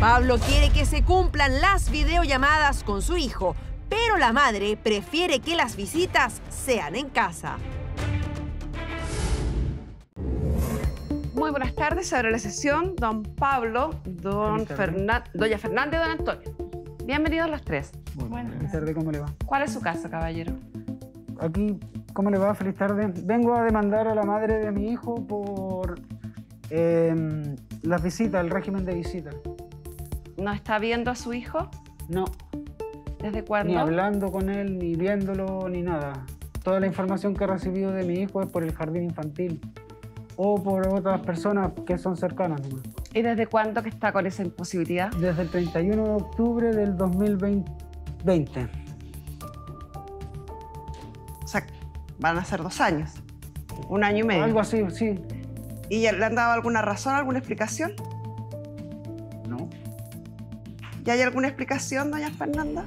Pablo quiere que se cumplan las videollamadas con su hijo, pero la madre prefiere que las visitas sean en casa. Muy buenas tardes, abre la sesión don Pablo, don doña Fernanda y don Antonio. Bienvenidos los tres. Muy buenas, tardes, ¿cómo le va? ¿Cuál es su caso, caballero? Aquí, ¿cómo le va? Feliz tarde. Vengo a demandar a la madre de mi hijo por em, las visitas, el régimen de visitas no está viendo a su hijo? No. ¿Desde cuándo? Ni hablando con él, ni viéndolo, ni nada. Toda la información que he recibido de mi hijo es por el jardín infantil o por otras personas que son cercanas. ¿Y desde cuándo que está con esa imposibilidad? Desde el 31 de octubre del 2020. O sea, van a ser dos años, un año y medio. Algo así, sí. ¿Y le han dado alguna razón, alguna explicación? ¿Y hay alguna explicación, doña Fernanda?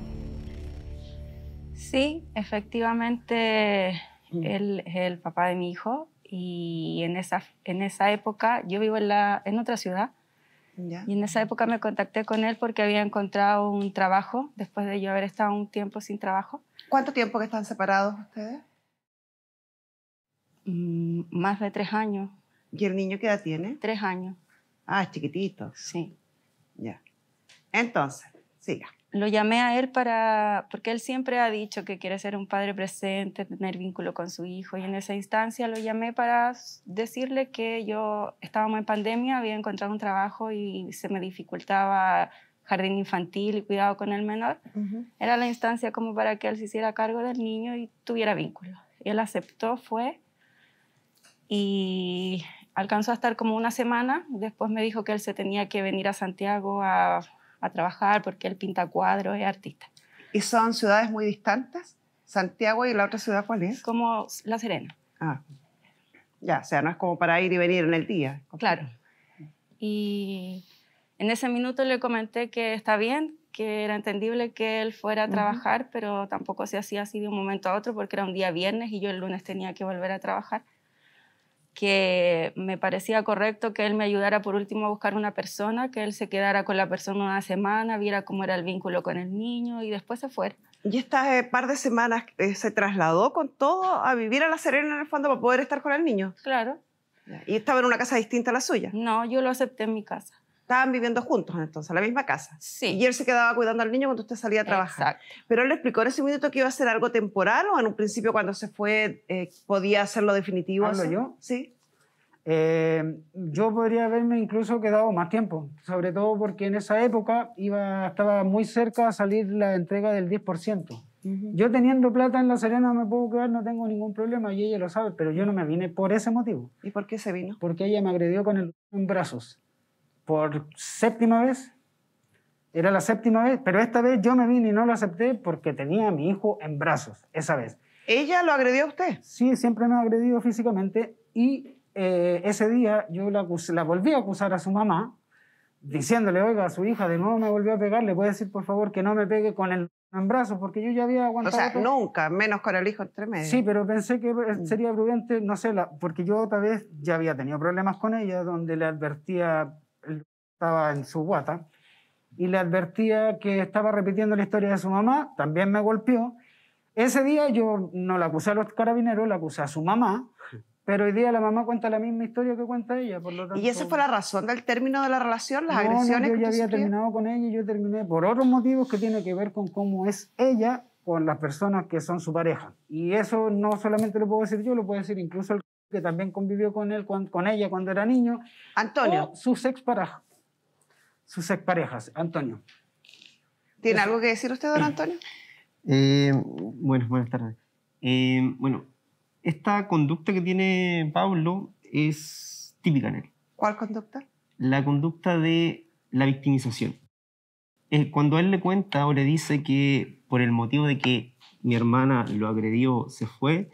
Sí, efectivamente, mm. él es el papá de mi hijo y en esa, en esa época yo vivo en, la, en otra ciudad. Y en esa época me contacté con él porque había encontrado un trabajo después de yo haber estado un tiempo sin trabajo. ¿Cuánto tiempo que están separados ustedes? Mm, más de tres años. ¿Y el niño qué edad tiene? Tres años. Ah, chiquitito. Sí. Ya. Entonces, siga. Lo llamé a él para, porque él siempre ha dicho que quiere ser un padre presente, tener vínculo con su hijo, y en esa instancia lo llamé para decirle que yo estábamos en pandemia, había encontrado un trabajo y se me dificultaba jardín infantil y cuidado con el menor. Era la instancia como para que él se hiciera cargo del niño y tuviera vínculo. Y él aceptó, fue, y alcanzó a estar como una semana. Después me dijo que él se tenía que venir a Santiago a a trabajar porque él pinta cuadros, es artista. ¿Y son ciudades muy distantes? Santiago y la otra ciudad, ¿cuál es? Como La Serena. Ah, ya, o sea, no es como para ir y venir en el día. Claro. Y en ese minuto le comenté que está bien, que era entendible que él fuera a trabajar, pero tampoco se hacía así de un momento a otro porque era un día viernes y yo el lunes tenía que volver a trabajar que me parecía correcto que él me ayudara por último a buscar una persona, que él se quedara con la persona una semana, viera cómo era el vínculo con el niño y después se fue. Y estas eh, par de semanas eh, se trasladó con todo a vivir a La Serena en el fondo para poder estar con el niño. Claro. ¿Y estaba en una casa distinta a la suya? No, yo lo acepté en mi casa estaban viviendo juntos entonces, en la misma casa. Sí. Y él se quedaba cuidando al niño cuando usted salía a trabajar. Exacto. Pero él le explicó en ese momento que iba a ser algo temporal o en un principio cuando se fue eh, podía hacerlo definitivo. ¿Hablo yo? Sí. Eh, yo podría haberme incluso quedado más tiempo, sobre todo porque en esa época iba, estaba muy cerca a salir la entrega del 10%. Yo teniendo plata en La Serena me puedo quedar, no tengo ningún problema y ella lo sabe, pero yo no me vine por ese motivo. ¿Y por qué se vino? Porque ella me agredió con el en brazos por séptima vez. Era la séptima vez, pero esta vez yo me vine y no lo acepté porque tenía a mi hijo en brazos, esa vez. ¿Ella lo agredió a usted? Sí, siempre me ha agredido físicamente y eh, ese día yo la, la, volví a acusar a su mamá diciéndole, oiga, a su hija de nuevo me volvió a pegar, le voy a decir por favor que no me pegue con el en brazos porque yo ya había aguantado. O sea, nunca, menos con el hijo entre medio. Sí, pero pensé que mm. sería prudente, no sé, la, porque yo otra vez ya había tenido problemas con ella donde le advertía estaba en su guata, y le advertía que estaba repitiendo la historia de su mamá, también me golpeó. Ese día yo no la acusé a los carabineros, la acusé a su mamá, pero hoy día la mamá cuenta la misma historia que cuenta ella. Por lo tanto, ¿Y esa fue la razón del término de la relación, las agresiones? No, yo ya había terminado con ella y yo terminé por otros motivos que tiene que ver con cómo es ella con las personas que son su pareja. Y eso no solamente lo puedo decir yo, lo puede decir incluso el que también convivió con él, con, ella cuando era niño. Antonio. O sus ex parejas sus parejas Antonio. ¿Tiene algo que decir usted, don Antonio? Eh, bueno, buenas tardes. Eh, bueno, esta conducta que tiene Pablo es típica en él. ¿Cuál conducta? La conducta de la victimización. cuando él le cuenta o le dice que por el motivo de que mi hermana lo agredió se fue,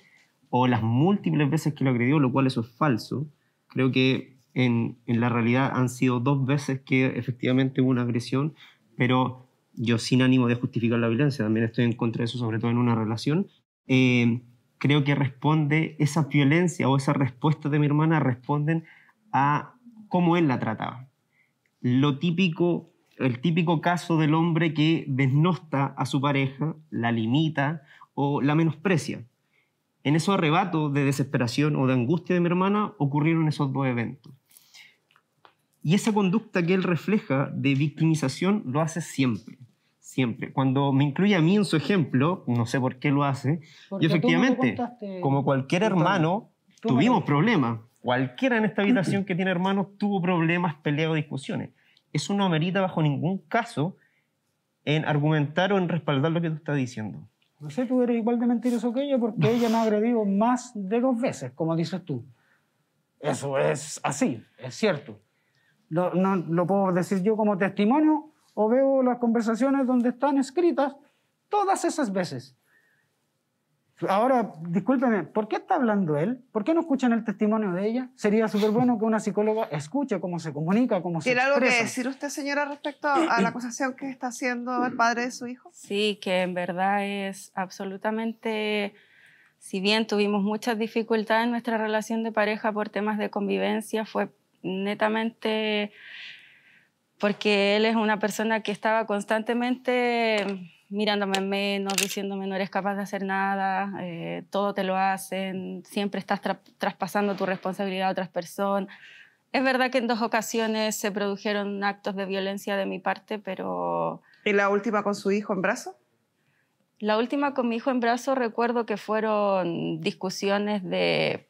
o las múltiples veces que lo agredió, lo cual eso es falso, creo que en, la realidad han sido dos veces que efectivamente hubo una agresión, pero yo sin ánimo de justificar la violencia, también estoy en contra de eso, sobre todo en una relación, eh, creo que responde, esa violencia o esa respuesta de mi hermana responden a cómo él la trataba. Lo típico, el típico caso del hombre que desnosta a su pareja, la limita o la menosprecia. En esos arrebatos de desesperación o de angustia de mi hermana ocurrieron esos dos eventos. Y esa conducta que él refleja de victimización lo hace siempre. Siempre. Cuando me incluye a mí en su ejemplo, no sé por qué lo hace, y efectivamente, como cualquier hermano, tuvimos problemas. Cualquiera en esta habitación que tiene hermanos tuvo problemas, peleas o discusiones. Eso no amerita bajo ningún caso en argumentar o en respaldar lo que tú estás diciendo. No sé, tú eres igual de mentiroso que ella porque ella me ha agredido más de dos veces, como dices tú. Eso es así, es cierto lo, no, lo puedo decir yo como testimonio o veo las conversaciones donde están escritas todas esas veces. Ahora, discúlpeme, ¿por qué está hablando él? ¿Por qué no escuchan el testimonio de ella? Sería súper bueno que una psicóloga escuche cómo se comunica, cómo se expresa. ¿Tiene algo que decir usted, señora, respecto a la acusación que está haciendo el padre de su hijo? Sí, que en verdad es absolutamente... Si bien tuvimos muchas dificultades en nuestra relación de pareja por temas de convivencia, fue netamente porque él es una persona que estaba constantemente mirándome menos, diciéndome no eres capaz de hacer nada, eh, todo te lo hacen, siempre estás traspasando tu responsabilidad a otras personas. Es verdad que en dos ocasiones se produjeron actos de violencia de mi parte, pero... ¿Y la última con su hijo en brazo? La última con mi hijo en brazo recuerdo que fueron discusiones de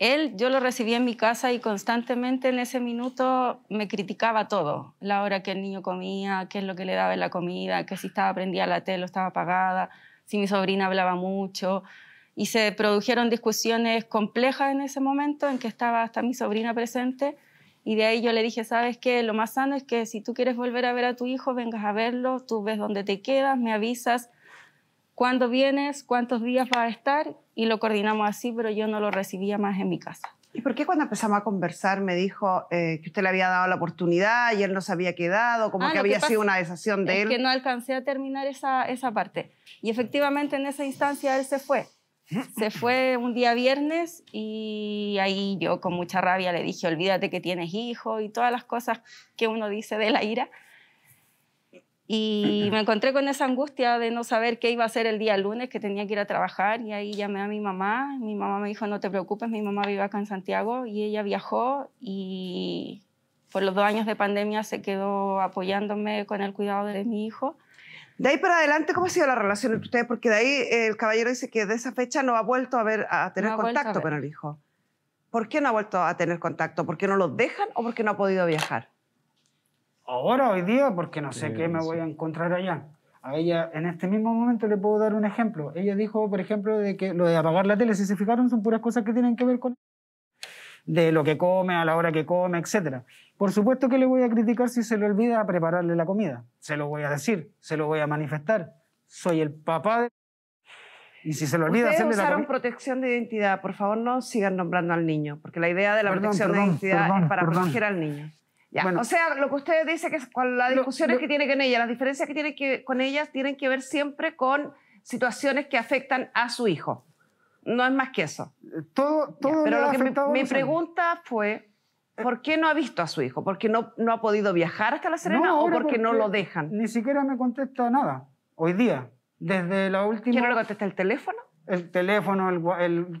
él, yo lo recibí en mi casa y constantemente en ese minuto me criticaba todo. La hora que el niño comía, qué es lo que le daba en la comida, que si estaba prendida la tele o estaba apagada, si mi sobrina hablaba mucho. Y se produjeron discusiones complejas en ese momento en que estaba hasta mi sobrina presente. Y de ahí yo le dije, sabes qué, lo más sano es que si tú quieres volver a ver a tu hijo, vengas a verlo, tú ves dónde te quedas, me avisas cuándo vienes, cuántos días vas a estar y lo coordinamos así, pero yo no lo recibía más en mi casa. ¿Y por qué cuando empezamos a conversar me dijo eh, que usted le había dado la oportunidad y él no se había quedado, como ah, que había sido una decisión de es él? Que no alcancé a terminar esa, esa parte. Y efectivamente en esa instancia él se fue. Se fue un día viernes y ahí yo con mucha rabia le dije, olvídate que tienes hijo y todas las cosas que uno dice de la ira. Y me encontré con esa angustia de no saber qué iba a hacer el día lunes, que tenía que ir a trabajar. Y ahí llamé a mi mamá. Mi mamá me dijo, no te preocupes, mi mamá vive acá en Santiago. Y ella viajó y por los dos años de pandemia se quedó apoyándome con el cuidado de mi hijo. De ahí para adelante, ¿cómo ha sido la relación entre ustedes? Porque de ahí eh, el caballero dice que de esa fecha no ha vuelto a, ver, a tener contacto con el hijo. ¿Por qué no ha vuelto a tener contacto? ¿Por qué no lo dejan o porque no ha podido viajar? ahora, hoy día, porque no sé qué me voy a encontrar allá. A ella, en este mismo momento le puedo dar un ejemplo. Ella dijo, por ejemplo, de que lo de apagar la tele, si se fijaron, son puras cosas que tienen que ver con de lo que come, a la hora que come, etc. Por supuesto que le voy a criticar si se le olvida prepararle la comida. Se lo voy a decir, se lo voy a manifestar. Soy el papá de... Y si se le olvida Ustedes usaron protección de identidad. Por favor, no sigan nombrando al niño, porque la idea de la protección de identidad es para proteger al niño o sea, lo que usted dice que con las discusiones que tiene con ella, las diferencias que tiene con ellas tienen que ver siempre con situaciones que afectan a su hijo. No es más que eso. Eh, todo, pero lo, que mi, pregunta fue, eh, ¿por qué no ha visto a su hijo? ¿Porque no, no ha podido viajar hasta La Serena o porque, no lo dejan? Ni siquiera me contesta nada, hoy día, desde la última... ¿Quién no le contesta el teléfono? el teléfono,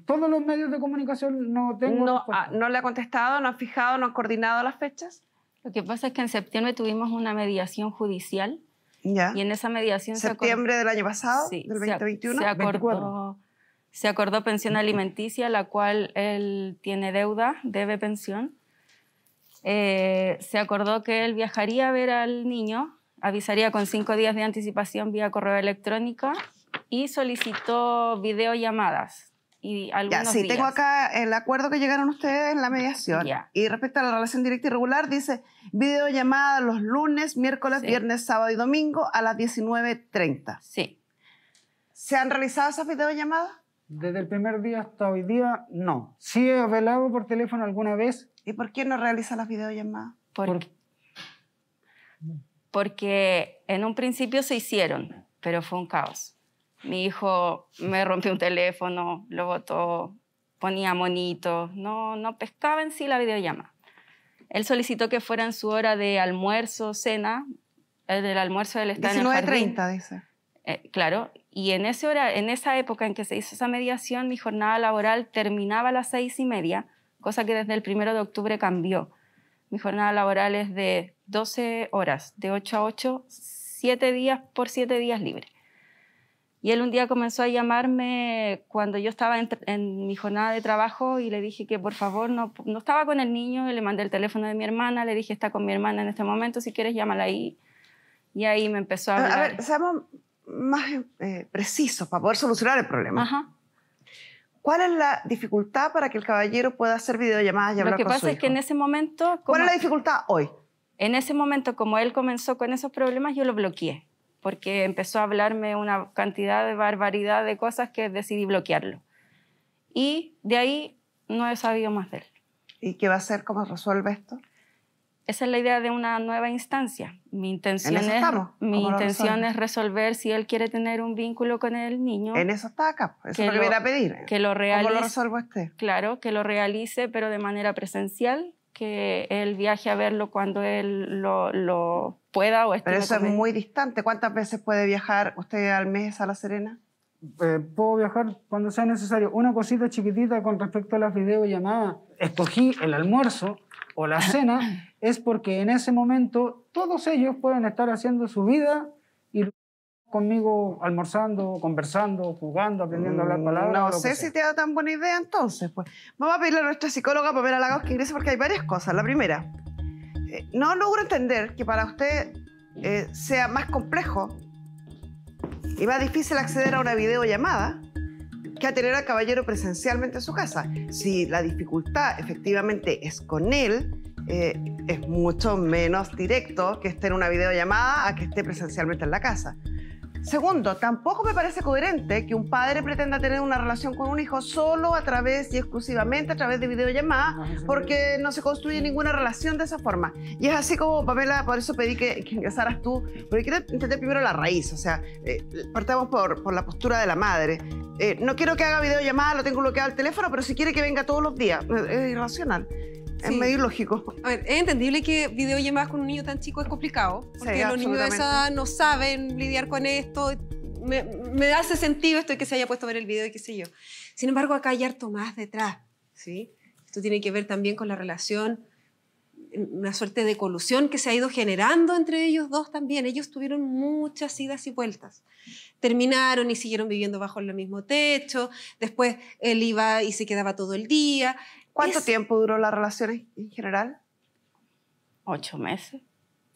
todos los medios de comunicación no tengo. No, ah, ¿No le ha contestado, no ha fijado, no ha coordinado las fechas? Lo que pasa es que en septiembre tuvimos una mediación judicial. Ya. Y en esa mediación... ¿Septiembre del año pasado? ¿Del 2021? Se, acordó, se acordó pensión alimenticia, la cual él tiene deuda, debe pensión. Eh, se acordó que él viajaría a ver al niño, avisaría con cinco días de anticipación vía correo electrónico y solicitó videollamadas y ya, sí, tengo acá el acuerdo que llegaron ustedes en la mediación. Y respecto a la relación directa y regular, dice videollamada los lunes, miércoles, viernes, sábado y domingo a las 19.30. Sí. ¿Se han realizado esas videollamadas? Desde el primer día hasta hoy día, no. Sí he hablado por teléfono alguna vez. ¿Y por qué no realiza las videollamadas? por... Porque en un principio se hicieron, pero fue un caos mi hijo me rompió un teléfono, lo botó, ponía monito, no, no pescaba en sí la videollama. Él solicitó que fuera en su hora de almuerzo, cena, el eh, del almuerzo del estado 19.30, dice. Eh, claro, y en, ese hora, en esa época en que se hizo esa mediación, mi jornada laboral terminaba a las seis y media, cosa que desde el primero de octubre cambió. Mi jornada laboral es de 12 horas, de 8 a 8, 7 días por 7 días libres. Y él un día comenzó a llamarme cuando yo estaba en, mi jornada de trabajo y le dije que por favor no, no estaba con el niño, y le mandé el teléfono de mi hermana, le dije está con mi hermana en este momento, si quieres llámala ahí. Y ahí me empezó a hablar. A ver, seamos más eh, precisos para poder solucionar el problema. Ajá. ¿Cuál es la dificultad para que el caballero pueda hacer videollamadas y hablar con su Lo que pasa es que en ese momento... ¿Cuál es la dificultad hoy? En ese momento, como él comenzó con esos problemas, yo lo bloqueé porque empezó a hablarme una cantidad de barbaridad de cosas que decidí bloquearlo. Y de ahí no he sabido más de él. ¿Y qué va a hacer? ¿Cómo resuelve esto? Esa es la idea de una nueva instancia. Mi intención, es, mi intención es resolver si él quiere tener un vínculo con el niño. En eso está acá, pues. eso que lo, que a pedir. realice. ¿Cómo lo resuelvo este? Claro, que lo realice, pero de manera presencial que él viaje a verlo cuando él lo, pueda o esté. Pero eso es muy distante. ¿Cuántas veces puede viajar usted al mes a La Serena? Eh, puedo viajar cuando sea necesario. Una cosita chiquitita con respecto a las videollamadas. Escogí el almuerzo o la cena es porque en ese momento todos ellos pueden estar haciendo su vida conmigo almorzando, conversando, jugando, aprendiendo a hablar mm, palabras. No sé si te da tan buena idea entonces. Pues vamos a pedirle a nuestra psicóloga la Lagos que ingrese porque hay varias cosas. La primera, eh, no logro entender que para usted eh, sea más complejo y más difícil acceder a una videollamada que a tener al caballero presencialmente en su casa. Si la dificultad efectivamente es con él, eh, es mucho menos directo que esté en una videollamada a que esté presencialmente en la casa. Segundo, tampoco me parece coherente que un padre pretenda tener una relación con un hijo solo a través y exclusivamente a través de videollamadas, porque no se construye ninguna relación de esa forma. Y es así como, Pamela, por eso pedí que, ingresaras tú, porque quiero entender primero la raíz, o sea, eh, partamos por, la postura de la madre. Eh, no quiero que haga videollamadas, lo tengo bloqueado al teléfono, pero si quiere que venga todos los días, eh, es irracional es medio lógico. A ver, es entendible que videollamadas con un niño tan chico es complicado, porque los niños de esa no saben lidiar con esto. Me, me, hace sentido esto de que se haya puesto a ver el video y qué sé yo. Sin embargo, acá hay harto más detrás, ¿sí? Esto tiene que ver también con la relación una suerte de colusión que se ha ido generando entre ellos dos también. Ellos tuvieron muchas idas y vueltas. Terminaron y siguieron viviendo bajo el mismo techo. Después él iba y se quedaba todo el día. ¿Cuánto tiempo duró la relación en general? Ocho meses.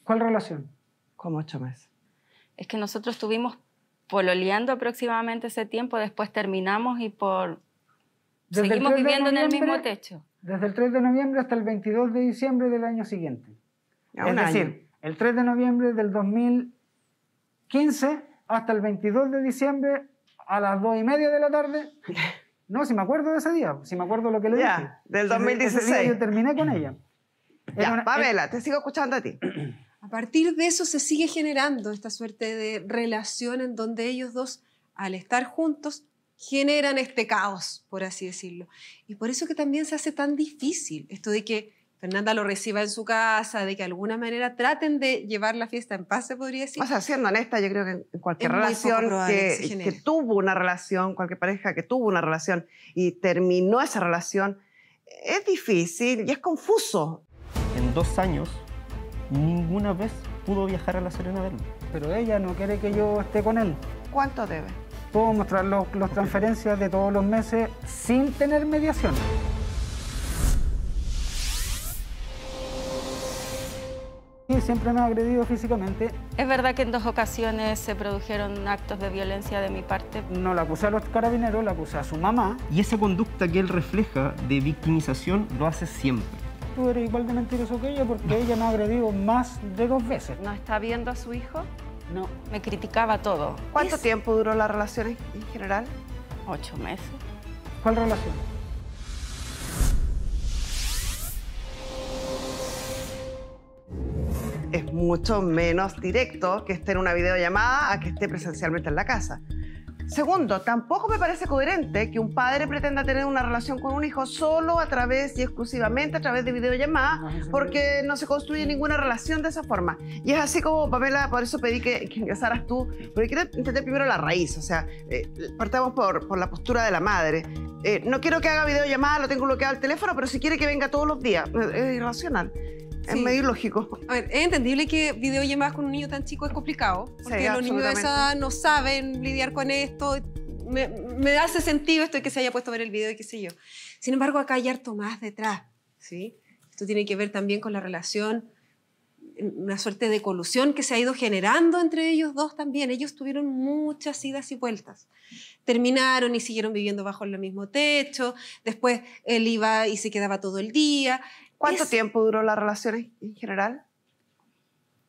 ¿Cuál relación? Como ocho meses. Es que nosotros estuvimos pololeando aproximadamente ese tiempo, después terminamos y por... Seguimos viviendo en el mismo techo desde el 3 de noviembre hasta el 22 de diciembre del año siguiente. es decir, el 3 de noviembre del 2015 hasta el 22 de diciembre a las 2 y media de la tarde. No, si me acuerdo de ese día, si me acuerdo lo que le dije. Ya, Del 2016. yo terminé con ella. Ya, te sigo escuchando a ti. A partir de eso se sigue generando esta suerte de relación en donde ellos dos, al estar juntos, generan este caos, por así decirlo. Y por eso que también se hace tan difícil esto de que Fernanda lo reciba en su casa, de que de alguna manera traten de llevar la fiesta en paz, se podría decir. O sea, siendo honesta, yo creo que en cualquier relación que, tuvo una relación, cualquier pareja que tuvo una relación y terminó esa relación, es difícil y es confuso. En dos años, ninguna vez pudo viajar a La Serena verlo. Pero ella no quiere que yo esté con él. ¿Cuánto debe? puedo mostrar las transferencias de todos los meses sin tener mediación. Y siempre me ha agredido físicamente. ¿Es verdad que en dos ocasiones se produjeron actos de violencia de mi parte? No la acusé a los carabineros, la acusé a su mamá. Y esa conducta que él refleja de victimización lo hace siempre. Tú eres igual de mentiroso que ella porque ella me ha agredido más de dos veces. ¿No está viendo a su hijo? No, me criticaba todo. ¿Cuánto tiempo duró la relación en general? Ocho meses. ¿Cuál relación? Es mucho menos directo que esté en una videollamada a que esté presencialmente en la casa. Segundo, tampoco me parece coherente que un padre pretenda tener una relación con un hijo solo a través y exclusivamente a través de videollamadas, porque no se construye ninguna relación de esa forma. Y es así como, Pamela, por eso pedí que, ingresaras tú, porque quiero entender primero la raíz, o sea, eh, partamos por, por, la postura de la madre. Eh, no quiero que haga videollamadas, lo tengo bloqueado al teléfono, pero si quiere que venga todos los días, es irracional es medio lógico. A ver, es entendible que videollamadas con un niño tan chico es complicado, porque los niños de esa no saben lidiar con esto. Me, me, hace sentido esto de que se haya puesto a ver el video y qué sé yo. Sin embargo, acá hay harto más detrás, ¿sí? Esto tiene que ver también con la relación, una suerte de colusión que se ha ido generando entre ellos dos también. Ellos tuvieron muchas idas y vueltas. Terminaron y siguieron viviendo bajo el mismo techo, después él iba y se quedaba todo el día, ¿Cuánto tiempo duró la relación en general?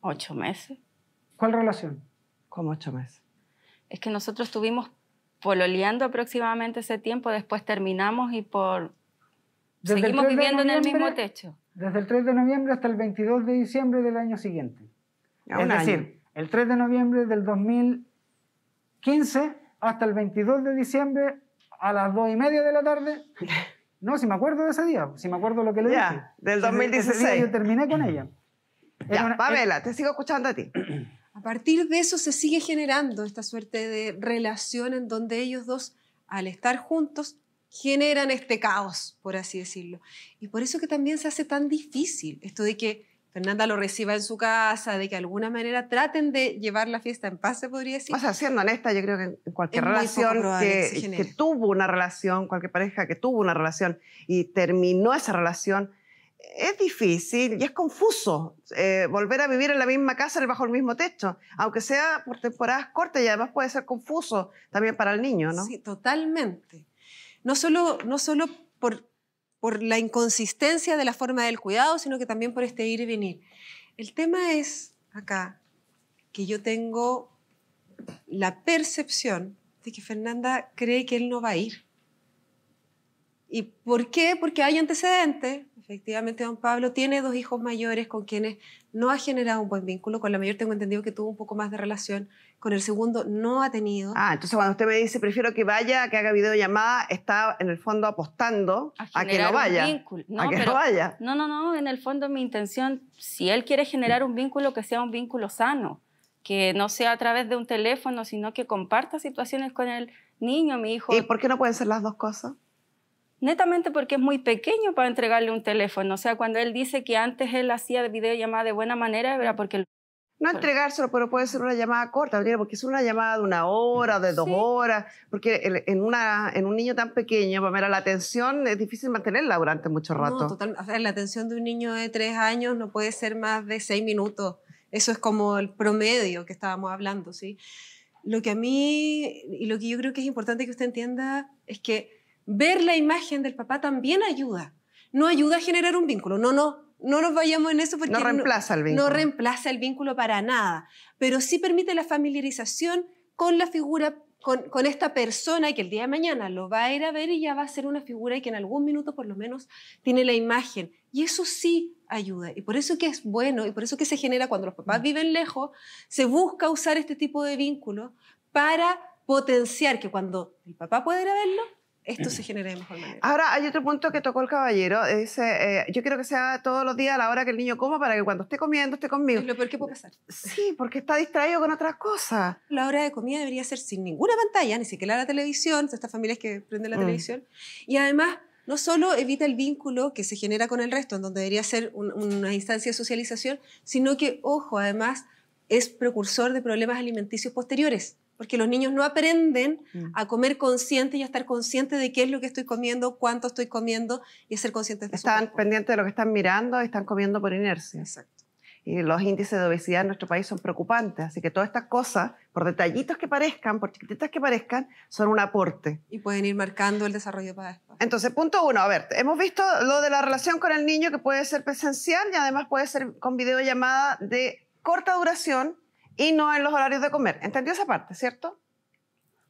Ocho meses. ¿Cuál relación? Como ocho meses. Es que nosotros estuvimos pololeando aproximadamente ese tiempo, después terminamos y por... Seguimos viviendo en el mismo techo. Desde el 3 de noviembre hasta el 22 de diciembre del año siguiente. es decir, el 3 de noviembre del 2015 hasta el 22 de diciembre a las dos y media de la tarde No, si me acuerdo de ese día, si me acuerdo lo que le ya, Del 2016. yo terminé con ella. Ya, te sigo escuchando a ti. A partir de eso se sigue generando esta suerte de relación en donde ellos dos, al estar juntos, generan este caos, por así decirlo. Y por eso que también se hace tan difícil esto de que Fernanda lo reciba en su casa, de que de alguna manera traten de llevar la fiesta en paz, se podría decir. O sea, siendo honesta, yo creo que en cualquier relación que, tuvo una relación, cualquier pareja que tuvo una relación y terminó esa relación, es difícil y es confuso eh, volver a vivir en la misma casa, bajo el mismo techo, aunque sea por temporadas cortas y además puede ser confuso también para el niño, ¿no? Sí, totalmente. No solo, no solo por por la inconsistencia de la forma del cuidado, sino que también por este ir y venir. El tema es acá que yo tengo la percepción de que Fernanda cree que él no va a ir. ¿Y por qué? Porque hay antecedentes. Efectivamente, don Pablo tiene dos hijos mayores con quienes no ha generado un buen vínculo. Con la mayor tengo entendido que tuvo un poco más de relación con el segundo no ha tenido. Ah, entonces cuando usted me dice prefiero que vaya, que haga videollamada, está en el fondo apostando a, que no vaya. No, a que no vaya. No, no, no, en el fondo mi intención, si él quiere generar un vínculo, que sea un vínculo sano, que no sea a través de un teléfono, sino que comparta situaciones con el niño, mi hijo. ¿Y por qué no pueden ser las dos cosas? netamente porque es muy pequeño para entregarle un teléfono. O sea, cuando él dice que antes él hacía videollamada de buena manera, era porque no entregárselo, pero puede ser una llamada corta, porque es una llamada de una hora, de dos horas, porque en, una, en un niño tan pequeño, la atención es difícil mantenerla durante mucho rato. la atención de un niño de tres años no puede ser más de seis minutos. Eso es como el promedio que estábamos hablando, ¿sí? Lo que a mí y lo que yo creo que es importante que usted entienda es que ver la imagen del papá también ayuda. No ayuda a generar un vínculo, no, no, no nos vayamos en eso porque no reemplaza el vínculo. para nada, pero sí permite la familiarización con la figura, con, esta persona y que el día de mañana lo va a ir a ver y ya va a ser una figura y que en algún minuto por lo menos tiene la imagen. Y eso sí ayuda. Y por eso que es bueno y por eso que se genera cuando los papás mm. viven lejos, se busca usar este tipo de vínculo para potenciar que cuando el papá pueda ir a verlo, esto se genera de mejor manera. Ahora hay otro punto que tocó el caballero. Dice, eh, eh, yo quiero que sea todos los días a la hora que el niño coma para que cuando esté comiendo esté conmigo. Es lo peor puede pasar. Sí, porque está distraído con otras cosas. La hora de comida debería ser sin ninguna pantalla, ni siquiera la televisión, estas familias que prenden la mm. televisión. Y además, no solo evita el vínculo que se genera con el resto, en donde debería ser una instancia de socialización, sino que, ojo, además es precursor de problemas alimenticios posteriores porque los niños no aprenden mm. a comer consciente y a estar consciente de qué es lo que estoy comiendo, cuánto estoy comiendo y ser conscientes de Están pendientes de lo que están mirando y están comiendo por inercia. Exacto. Y los índices de obesidad en nuestro país son preocupantes, así que todas estas cosas, por detallitos que parezcan, por chiquititas que parezcan, son un aporte. Y pueden ir marcando el desarrollo para después. Entonces, punto uno, a ver, hemos visto lo de la relación con el niño que puede ser presencial y además puede ser con videollamada de corta duración, y no en los horarios de comer. ¿Entendió esa parte, cierto?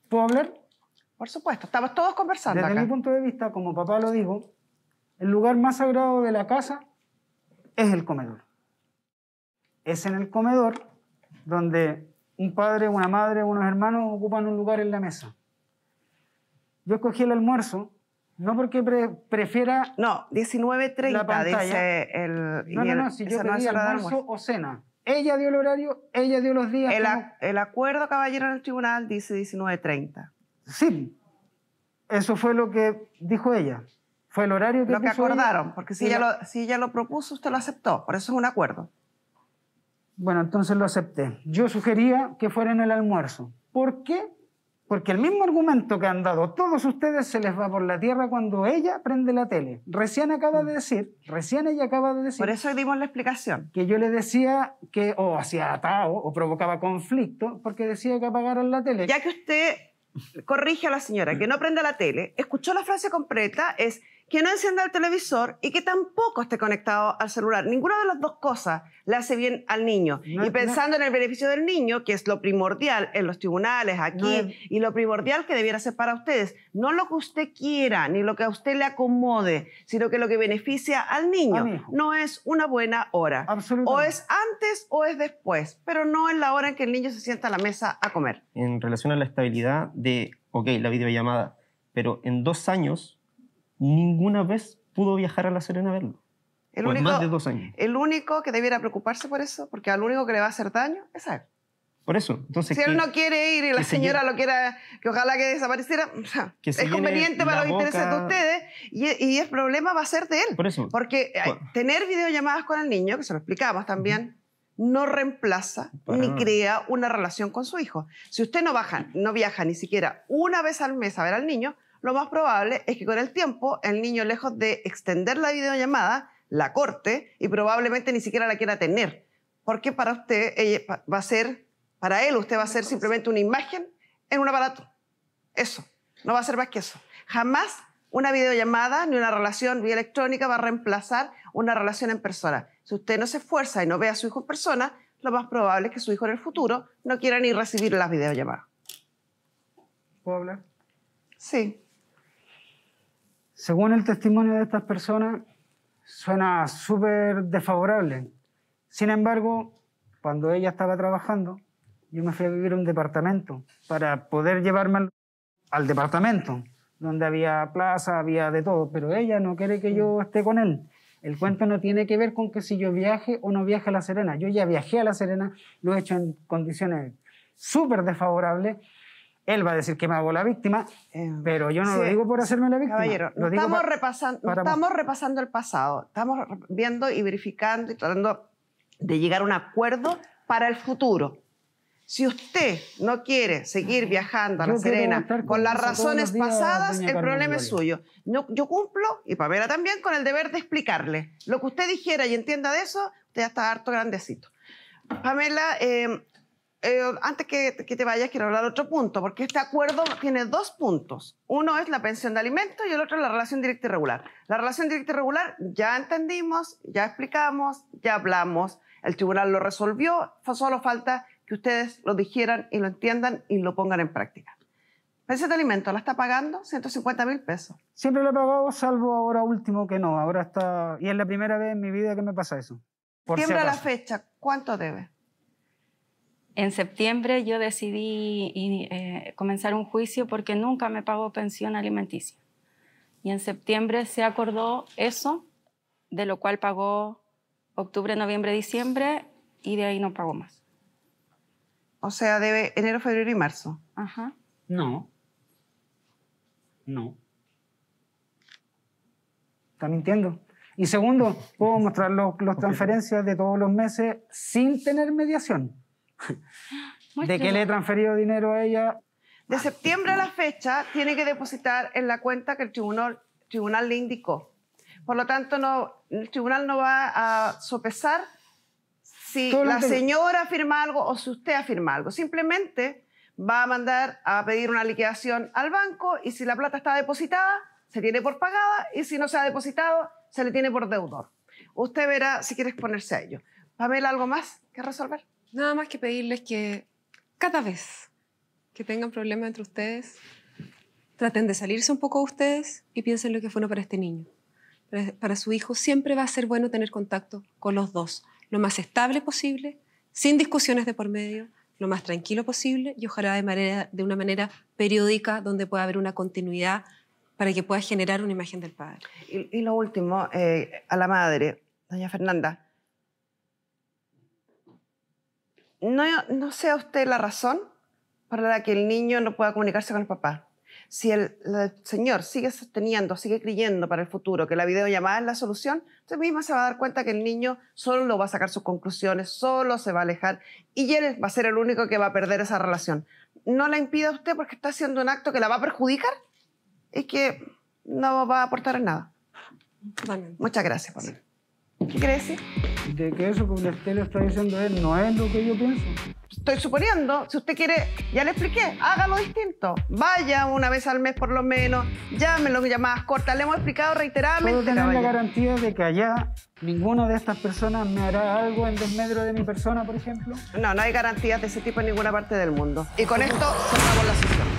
¿Puedo hablar? Por supuesto, estamos todos conversando. Desde mi punto de vista, como papá lo dijo, el lugar más sagrado de la casa es el comedor. Es en el comedor donde un padre, una madre, unos hermanos ocupan un lugar en la mesa. Yo escogí el almuerzo, no porque prefiera. No, 19.30 dice el. No, no, no, si yo pedí almuerzo o cena. Ella dio el horario, ella dio los días. El, acuerdo, caballero, en el tribunal dice 19.30. Sí, eso fue lo que dijo ella. Fue el horario que Lo que acordaron, porque si ella, lo, si ella lo propuso, usted lo aceptó. Por eso es un acuerdo. Bueno, entonces lo acepté. Yo sugería que fuera en el almuerzo. ¿Por qué? Porque el mismo argumento que han dado todos ustedes se les va por la tierra cuando ella prende la tele. Recién acaba de mm. decir, recién ella acaba de decir. Por eso dimos la explicación. Que yo le decía que o hacía atao o provocaba conflicto porque decía que apagaran la tele. Ya que usted corrige a la señora que no prenda la tele, escuchó la frase completa, es que no encienda el televisor y que tampoco esté conectado al celular. Ninguna de las dos cosas le hace bien al niño. y pensando en el beneficio del niño, que es lo primordial en los tribunales, aquí, y lo primordial que debiera ser para ustedes, no lo que usted quiera, ni lo que a usted le acomode, sino que lo que beneficia al niño no es una buena hora. O es antes o es después, pero no es la hora en que el niño se sienta a la mesa a comer. En relación a la estabilidad de, ok, la videollamada, pero en dos años ninguna vez pudo viajar a La Serena a verlo. El único, más de dos años. El único que debiera preocuparse por eso, porque al único que le va a hacer daño es a él. Por eso. Entonces, si él no quiere ir y la señora lo quiera, que ojalá que desapareciera, es conveniente para los intereses de ustedes y, el problema va a ser de él. Por eso. Porque eh, tener videollamadas con el niño, que se lo explicamos también, no reemplaza ni crea una relación con su hijo. Si usted no, baja, no viaja ni siquiera una vez al mes a ver al niño, lo más probable es que con el tiempo el niño, lejos de extender la videollamada, la corte y probablemente ni siquiera la quiera tener. Porque para usted ella va a ser, para él, usted va a ser simplemente una imagen en un aparato. Eso. No va a ser más que eso. Jamás una videollamada ni una relación vía electrónica va a reemplazar una relación en persona. Si usted no se esfuerza y no ve a su hijo en persona, lo más probable es que su hijo en el futuro no quiera ni recibir las videollamadas. ¿Puedo hablar? Sí. Según el testimonio de estas personas, suena súper desfavorable. Sin embargo, cuando ella estaba trabajando, yo me fui a vivir a un departamento para poder llevarme al departamento, donde había plaza, había de todo, pero ella no quiere que yo mm. esté con él. El cuento no tiene que ver con que si yo viaje o no viaje a La Serena. Yo ya viajé a La Serena, lo he hecho en condiciones súper desfavorables él va a decir que me hago la víctima, eh, pero yo no lo digo por hacerme la víctima. Caballero, estamos, repasando, estamos repasando el pasado, estamos viendo y verificando y tratando de llegar a un acuerdo para el futuro. Si usted no quiere seguir viajando a La Serena con, las razones pasadas, el problema es suyo. Yo, yo cumplo, y Pamela también, con el deber de explicarle. Lo que usted dijera y entienda de eso, usted ya está harto grandecito. Pamela, eh, eh, antes que, te vayas, quiero hablar otro punto, porque este acuerdo tiene dos puntos. Uno es la pensión de alimentos y el otro es la relación directa y regular. La relación directa y regular ya entendimos, ya explicamos, ya hablamos, el tribunal lo resolvió, solo falta que ustedes lo dijeran y lo entiendan y lo pongan en práctica. Pensión de alimentos, ¿la está pagando? 150 mil pesos. Siempre la he pagado, salvo ahora último que no. Ahora está. Y es la primera vez en mi vida que me pasa eso. Siempre a la fecha, ¿cuánto debe? en septiembre yo decidí eh, comenzar un juicio porque nunca me pagó pensión alimenticia. Y en septiembre se acordó eso, de lo cual pagó octubre, noviembre, diciembre y de ahí no pagó más. O sea, debe enero, febrero y marzo. Ajá. No. No. Está mintiendo. Y segundo, puedo mostrar las transferencias de todos los meses sin tener mediación de qué le he transferido dinero a ella. De septiembre a la fecha, tiene que depositar en la cuenta que el tribunal, tribunal le indicó. Por lo tanto, no, el tribunal no va a sopesar si la señora firma algo o si usted afirma algo. Simplemente va a mandar a pedir una liquidación al banco y si la plata está depositada, se tiene por pagada y si no se ha depositado, se le tiene por deudor. Usted verá si quiere exponerse a ello. Pamela, ¿algo más que resolver? Nada más que pedirles que cada vez que tengan problemas entre ustedes, traten de salirse un poco ustedes y piensen lo que fue bueno para este niño. Para, su hijo siempre va a ser bueno tener contacto con los dos, lo más estable posible, sin discusiones de por medio, lo más tranquilo posible y ojalá de, una manera periódica donde pueda haber una continuidad para que pueda generar una imagen del padre. Y, lo último, eh, a la madre, doña Fernanda, no, no sea usted la razón para la que el niño no pueda comunicarse con el papá. Si el, señor sigue sosteniendo, sigue creyendo para el futuro que la videollamada es la solución, usted misma se va a dar cuenta que el niño solo va a sacar sus conclusiones, solo se va a alejar y él va a ser el único que va a perder esa relación. No la impida usted porque está haciendo un acto que la va a perjudicar y que no va a aportar en nada. Muchas gracias, Pamela. ¿Qué quiere decir? de que eso que le está diciendo él no es lo que yo pienso. Estoy suponiendo, si usted quiere, ya le expliqué, hágalo distinto. Vaya una vez al mes por lo menos, llámenlo llamadas cortas, le hemos explicado reiteradamente. Puedo tener la garantía de que allá ninguna de estas personas me hará algo en desmedro de mi persona, por ejemplo. No, no hay garantías de ese tipo en ninguna parte del mundo. Y con esto cerramos la sesión.